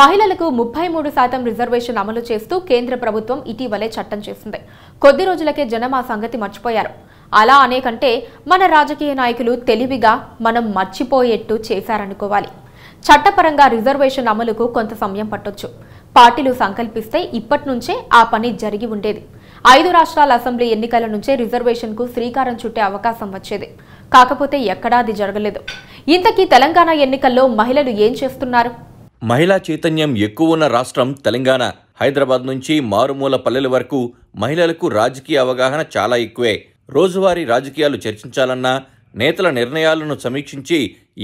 మహిళలకు ముప్పై మూడు శాతం రిజర్వేషన్ అమలు చేస్తూ కేంద్ర ప్రభుత్వం ఇటీవలే చట్టం చేసింది కొద్ది రోజులకే జనం ఆ సంగతి మర్చిపోయారు అలా అనేకంటే మన రాజకీయ నాయకులు తెలివిగా మనం మర్చిపోయేట్టు చేశారనుకోవాలి చట్టపరంగా రిజర్వేషన్ అమలుకు కొంత సమయం పట్టొచ్చు పార్టీలు సంకల్పిస్తే ఇప్పటి నుంచే ఆ పని జరిగి ఉండేది ఐదు రాష్ట్రాల అసెంబ్లీ ఎన్నికల నుంచే రిజర్వేషన్కు శ్రీకారం చుట్టే అవకాశం వచ్చేది కాకపోతే ఎక్కడా అది జరగలేదు ఇంతకీ తెలంగాణ ఎన్నికల్లో మహిళలు ఏం చేస్తున్నారు మహిళా చైతన్యం ఎక్కువ ఉన్న రాష్ట్రం తెలంగాణ హైదరాబాద్ నుంచి మారుమూల పల్లెల వరకు మహిళలకు రాజకీయ అవగాహన చాలా ఎక్కువే రోజువారీ రాజకీయాలు చర్చించాలన్నా నేతల నిర్ణయాలను సమీక్షించి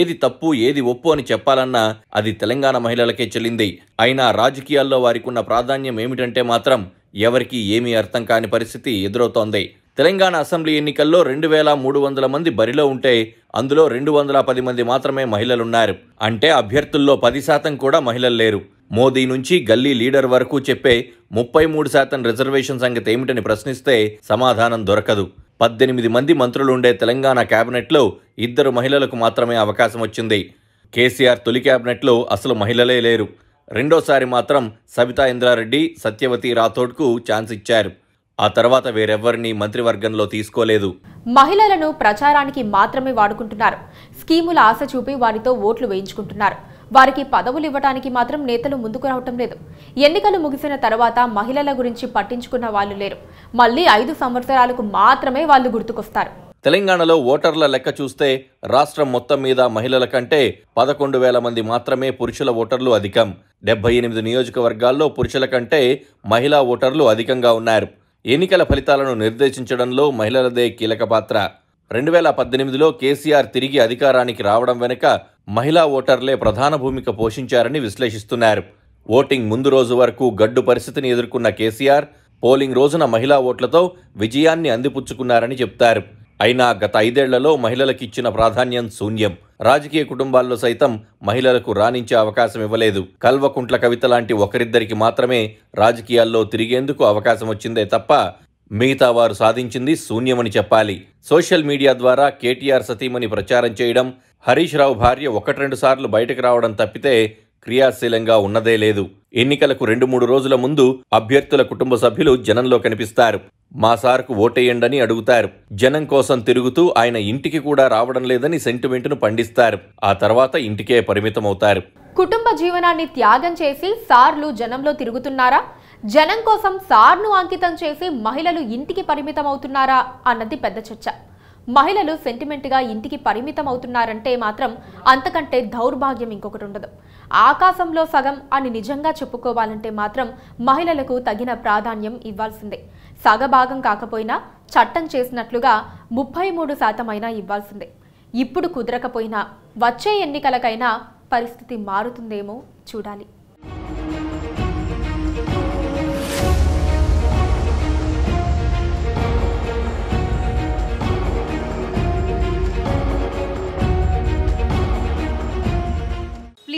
ఏది తప్పు ఏది ఒప్పు అని చెప్పాలన్నా అది తెలంగాణ మహిళలకే చెల్లింది అయినా రాజకీయాల్లో వారికి ఉన్న ప్రాధాన్యం ఏమిటంటే మాత్రం ఎవరికీ ఏమీ అర్థం కాని పరిస్థితి ఎదురవుతోంది తెలంగాణ అసెంబ్లీ ఎన్నికల్లో రెండు వేల మూడు వందల మంది బరిలో ఉంటే అందులో రెండు వందల పది మంది మాత్రమే మహిళలున్నారు అంటే అభ్యర్థుల్లో పది శాతం కూడా మహిళలు లేరు మోదీ నుంచి గల్లీ లీడర్ వరకు చెప్పే ముప్పై మూడు శాతం రిజర్వేషన్ సంగతి ఏమిటని ప్రశ్నిస్తే సమాధానం దొరకదు పద్దెనిమిది మంది మంత్రులుండే తెలంగాణ కేబినెట్లో ఇద్దరు మహిళలకు మాత్రమే అవకాశం వచ్చింది కేసీఆర్ తొలి కేబినెట్లో అసలు మహిళలే లేరు రెండోసారి మాత్రం సబితా ఇంద్రారెడ్డి సత్యవతి రాథోడ్కు ఛాన్స్ ఇచ్చారు ఆ తర్వాత వేరెవ్వరినీ మంత్రివర్గంలో తీసుకోలేదు మహిళలను ప్రచారానికి మాత్రమే వాడుకుంటున్నారు స్కీముల ఆశ చూపి వారితో ఓట్లు వేయించుకుంటున్నారు వారికి పదవులు ఇవ్వడానికి మాత్రం నేతలు ముందుకు రావటం లేదు ఎన్నికలు ముగిసిన తర్వాత మహిళల గురించి పట్టించుకున్న వాళ్ళు లేరు మళ్ళీ ఐదు సంవత్సరాలకు మాత్రమే వాళ్ళు గుర్తుకొస్తారు తెలంగాణలో ఓటర్ల లెక్క చూస్తే రాష్ట్రం మొత్తం మీద మహిళల కంటే పదకొండు వేల మంది మాత్రమే పురుషుల ఓటర్లు అధికం డెబ్బై ఎనిమిది నియోజకవర్గాల్లో పురుషుల కంటే మహిళా ఓటర్లు అధికంగా ఉన్నారు ఎన్నికల ఫలితాలను నిర్దేశించడంలో మహిళలదే కీలక పాత్ర రెండు వేల పద్దెనిమిదిలో కేసీఆర్ తిరిగి అధికారానికి రావడం వెనుక మహిళా ఓటర్లే ప్రధాన భూమిక పోషించారని విశ్లేషిస్తున్నారు ఓటింగ్ ముందు రోజు వరకు గడ్డు పరిస్థితిని ఎదుర్కొన్న కేసీఆర్ పోలింగ్ రోజున మహిళా ఓట్లతో విజయాన్ని అందిపుచ్చుకున్నారని చెప్తారు అయినా గత ఐదేళ్లలో మహిళలకిచ్చిన ప్రాధాన్యం శూన్యం రాజకీయ కుటుంబాల్లో సైతం మహిళలకు రాణించే అవకాశం ఇవ్వలేదు కల్వకుంట్ల కవిత లాంటి ఒకరిద్దరికి మాత్రమే రాజకీయాల్లో తిరిగేందుకు అవకాశం వచ్చిందే తప్ప మిగతా వారు సాధించింది శూన్యమని చెప్పాలి సోషల్ మీడియా ద్వారా కేటీఆర్ సతీమణి ప్రచారం చేయడం హరీష్ రావు భార్య ఒకటి రెండు సార్లు బయటకు రావడం తప్పితే క్రియాశీలంగా ఉన్నదే లేదు ఎన్నికలకు రెండు మూడు రోజుల ముందు అభ్యర్థుల కుటుంబ సభ్యులు జనంలో కనిపిస్తారు మా సార్కు ఓటేయండని అడుగుతారు జనం కోసం తిరుగుతూ ఆయన ఇంటికి కూడా రావడం లేదని సెంటిమెంటును పండిస్తారు ఆ తర్వాత ఇంటికే పరిమితమవుతారు కుటుంబ జీవనాన్ని త్యాగం చేసి సార్లు జనంలో తిరుగుతున్నారా జనం కోసం సార్ను అంకితం చేసి మహిళలు ఇంటికి పరిమితమవుతున్నారా అన్నది పెద్ద చర్చ మహిళలు సెంటిమెంట్గా ఇంటికి పరిమితం అవుతున్నారంటే మాత్రం అంతకంటే దౌర్భాగ్యం ఇంకొకటి ఉండదు ఆకాశంలో సగం అని నిజంగా చెప్పుకోవాలంటే మాత్రం మహిళలకు తగిన ప్రాధాన్యం ఇవ్వాల్సిందే సగభాగం కాకపోయినా చట్టం చేసినట్లుగా ముప్పై మూడు శాతమైనా ఇవ్వాల్సిందే ఇప్పుడు కుదరకపోయినా వచ్చే ఎన్నికలకైనా పరిస్థితి మారుతుందేమో చూడాలి